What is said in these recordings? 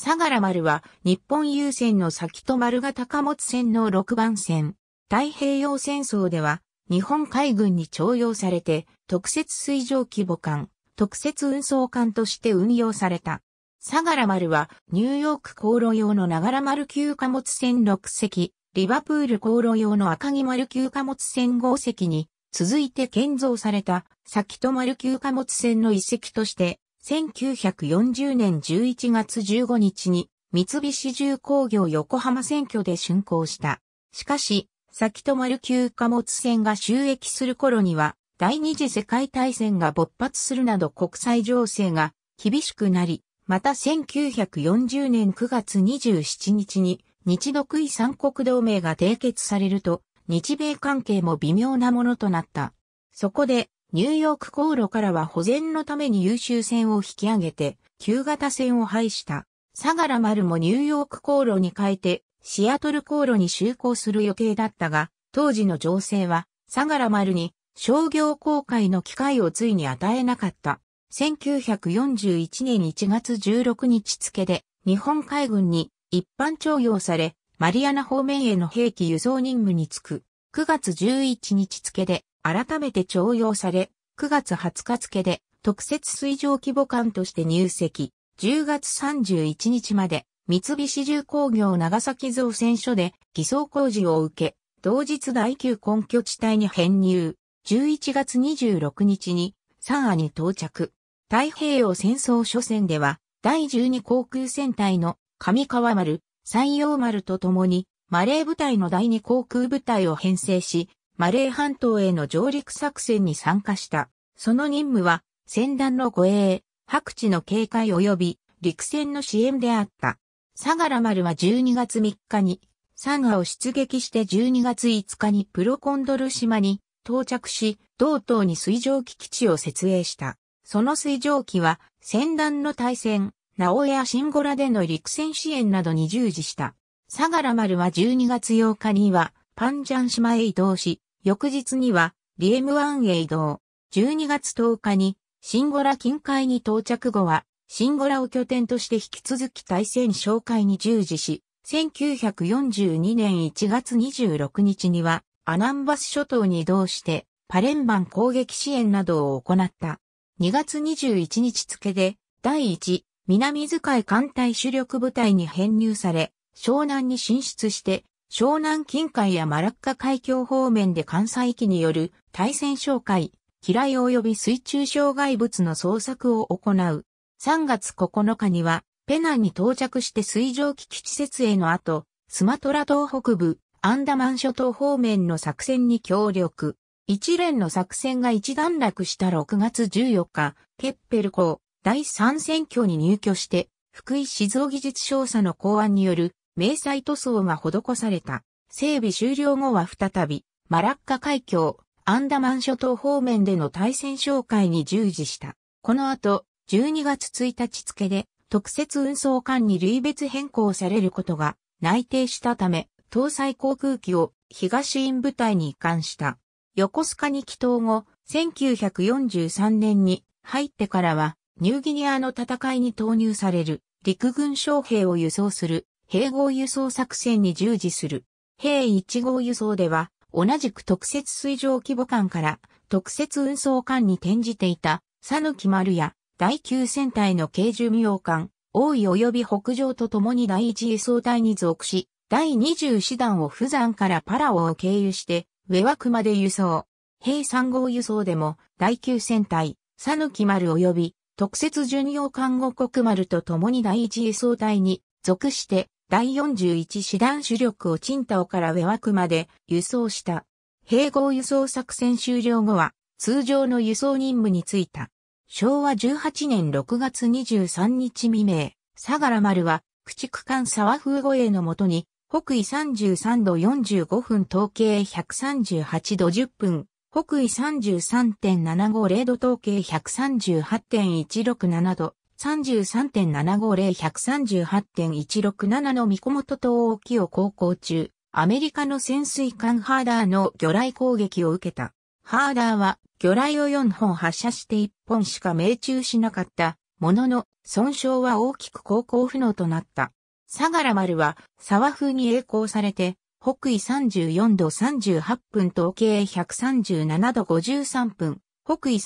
相良丸は日本郵船の先と丸型貨物船の6番線。太平洋戦争では日本海軍に徴用されて特設水上規模艦、特設運送艦として運用された。相良丸はニューヨーク航路用の長良丸級貨物船6隻、リバプール航路用の赤木丸級貨物船5隻に続いて建造された先と丸級貨物船の遺跡として1940年11月15日に三菱重工業横浜選挙で竣工した。しかし、先と丸急貨物船が収益する頃には、第二次世界大戦が勃発するなど国際情勢が厳しくなり、また1940年9月27日に日独位三国同盟が締結されると、日米関係も微妙なものとなった。そこで、ニューヨーク航路からは保全のために優秀船を引き上げて、旧型船を廃した。相良丸もニューヨーク航路に変えて、シアトル航路に就航する予定だったが、当時の情勢は、相良丸に商業航海の機会をついに与えなかった。1941年1月16日付で、日本海軍に一般徴用され、マリアナ方面への兵器輸送任務に就く。9月11日付で、改めて徴用され、9月20日付で特設水上規模艦として入籍、10月31日まで三菱重工業長崎造船所で偽装工事を受け、同日第9根拠地帯に編入、11月26日に三亜に到着。太平洋戦争初戦では、第12航空戦隊の上川丸、山陽丸と共に、マレー部隊の第2航空部隊を編成し、マレー半島への上陸作戦に参加した。その任務は、戦団の護衛、白地の警戒及び陸戦の支援であった。サラマ丸は12月3日に、サンガを出撃して12月5日にプロコンドル島に到着し、同島に水上機基地を設営した。その水上機は、戦団の対戦、ナオエア・シンゴラでの陸戦支援などに従事した。サラマ丸は12月8日には、パンジャン島へ移動し、翌日には、リエムワンへ移動。12月10日に、シンゴラ近海に到着後は、シンゴラを拠点として引き続き対戦紹介に従事し、1942年1月26日には、アナンバス諸島に移動して、パレンバン攻撃支援などを行った。2月21日付で、第1、南遣い艦隊主力部隊に編入され、湘南に進出して、湘南近海やマラッカ海峡方面で関西機による対戦哨戒、機雷及び水中障害物の捜索を行う。3月9日には、ペナンに到着して水上機基地設営の後、スマトラ島北部、アンダマン諸島方面の作戦に協力。一連の作戦が一段落した6月14日、ケッペル港第3選挙に入居して、福井静雄技術調佐の公案による迷彩塗装が施された。整備終了後は再び、マラッカ海峡、アンダマン諸島方面での対戦紹介に従事した。この後、12月1日付で、特設運送艦に類別変更されることが内定したため、搭載航空機を東院部隊に移管した。横須賀に帰投後、1943年に入ってからは、ニューギニアの戦いに投入される陸軍将兵を輸送する併合輸送作戦に従事する。兵1号輸送では、同じく特設水上規模艦から特設運送艦に転じていた、佐抜丸や第9戦隊の軽巡洋艦、大井及び北上と共に第1輸送隊に属し、第20師団を富山からパラオを経由して、上枠まで輸送。兵3号輸送でも、第9戦隊、佐抜丸及び特設巡洋艦五国丸と共に第1輸送隊に属して、第41師団主力をチンタから上枠まで輸送した。併合輸送作戦終了後は、通常の輸送任務に就いた。昭和18年6月23日未明、相良丸は、駆逐艦沢風護衛のもとに、北緯33度45分統計138度10分、北緯33.750度統計138.167度、33.750-138.167の三本島沖を航行中、アメリカの潜水艦ハーダーの魚雷攻撃を受けた。ハーダーは魚雷を4本発射して1本しか命中しなかったものの損傷は大きく航行不能となった。相良丸は沢風に栄光されて北緯34度38分東経137度53分北緯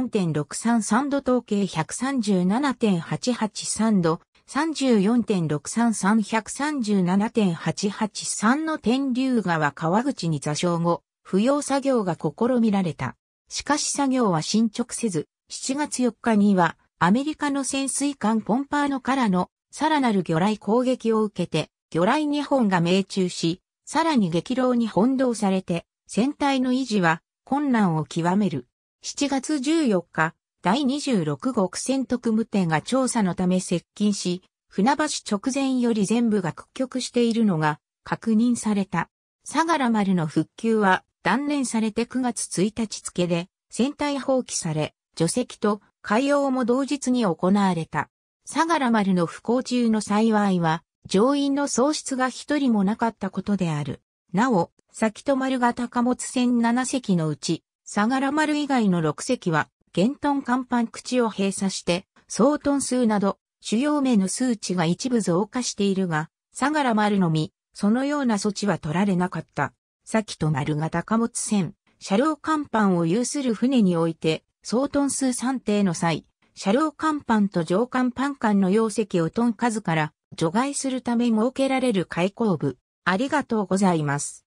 34.633度統計137.883度、34.633137.883の天竜川川口に座礁後、不要作業が試みられた。しかし作業は進捗せず、7月4日には、アメリカの潜水艦ポンパーノからの、さらなる魚雷攻撃を受けて、魚雷2本が命中し、さらに激浪に翻弄されて、船体の維持は困難を極める。7月14日、第26国船特務店が調査のため接近し、船橋直前より全部が屈曲しているのが確認された。相良丸の復旧は断念されて9月1日付で船体放棄され、除籍と海洋も同日に行われた。相良丸の不幸中の幸いは、乗員の喪失が一人もなかったことである。なお、先と丸が高物船7隻のうち、相良丸以外の6隻は、玄ト甲板口を閉鎖して、総トン数など、主要名の数値が一部増加しているが、相良丸のみ、そのような措置は取られなかった。先と丸型貨物船、車両甲板を有する船において、総トン数算定の際、車両甲板と上甲板間の容積をトン数から除外するため設けられる開口部。ありがとうございます。